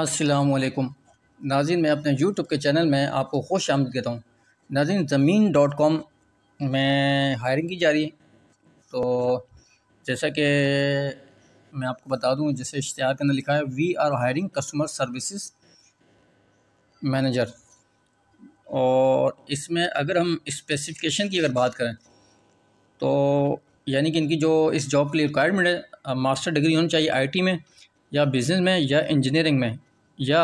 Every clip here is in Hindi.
वालेकुम नाजिन मैं अपने यूट्यूब के चैनल में आपको खुश आमद कहता हूँ नाजिन ज़मीन डॉट कॉम में हायरिंग की जा रही है तो जैसा कि मैं आपको बता दूँ जैसे इश्तहार के अंदर लिखा है we are hiring customer services manager और इसमें अगर हम स्पेसिफिकेशन की अगर बात करें तो यानी कि इनकी जो इस जॉब के लिए रिक्वायरमेंट है मास्टर डिग्री होनी चाहिए आईटी में या बिज़नेस में या इंजीनियरिंग में या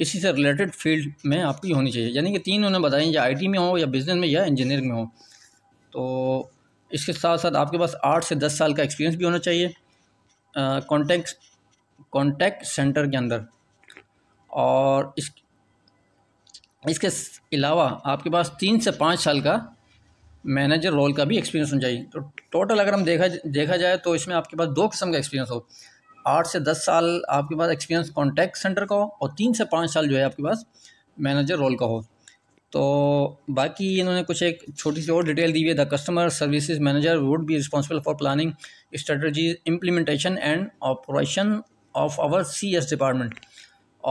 इसी से रिलेटेड फील्ड में आपकी होनी चाहिए यानी कि तीन उन्होंने बताएं या आईटी में हो या बिज़नेस में या इंजीनियरिंग में हो तो इसके साथ साथ आपके पास आठ से दस साल का एक्सपीरियंस भी होना चाहिए कॉन्टैक्ट कॉन्टैक्ट सेंटर के अंदर और इस इसके अलावा आपके पास तीन से पाँच साल का मैनेजर रोल का भी एक्सपीरियंस होना चाहिए तो टोटल अगर हम देखा देखा जाए तो इसमें आपके पास दो किस्म का एक्सपीरियंस हो आठ से दस साल आपके पास एक्सपीरियंस कॉन्टैक्ट सेंटर का हो और तीन से पाँच साल जो है आपके पास मैनेजर रोल का हो तो बाकी इन्होंने कुछ एक छोटी सी और डिटेल दी हुई है the customer services manager would be responsible for planning strategy implementation and operation of our C S department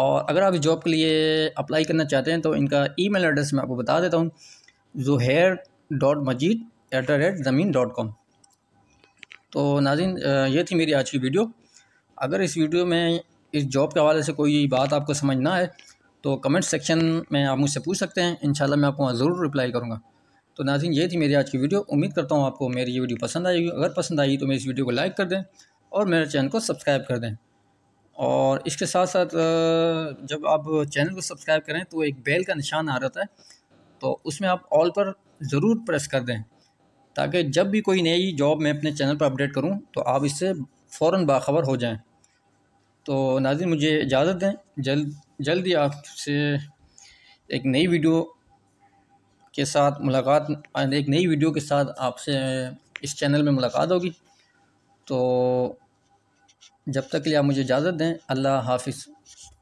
और अगर आप जॉब के लिए अप्लाई करना चाहते हैं तो इनका ई मेल एड्रेस मैं आपको बता देता हूँ Zoher dot Majid at the rate Zameen dot com तो नाजिन ये थी मेरी आज की वीडियो अगर इस वीडियो में इस जॉब के हवाले से कोई बात आपको समझना है तो कमेंट सेक्शन में आप मुझसे पूछ सकते हैं इंशाल्लाह मैं आपको ज़रूर रिप्लाई करूँगा तो नाजिन ये थी मेरी आज की वीडियो उम्मीद करता हूँ आपको मेरी ये वीडियो पसंद आएगी अगर पसंद आई तो मेरी इस वीडियो को लाइक कर दें और मेरे चैनल को सब्सक्राइब कर दें और इसके साथ साथ जब आप चैनल को सब्सक्राइब करें तो एक बेल का निशान आ रहा है तो उसमें आप ऑल पर ज़रूर प्रेस कर दें ताकि जब भी कोई नई जॉब मैं अपने चैनल पर अपडेट करूँ तो आप इससे फ़ौर बाखबर हो जाएँ तो नाजिन मुझे इजाज़त दें जल्द जल्द ही आपसे एक नई वीडियो के साथ मुलाकात एक नई वीडियो के साथ आपसे इस चैनल में मुलाकात होगी तो जब तक लिए आप मुझे इजाज़त दें अल्लाह हाफिज़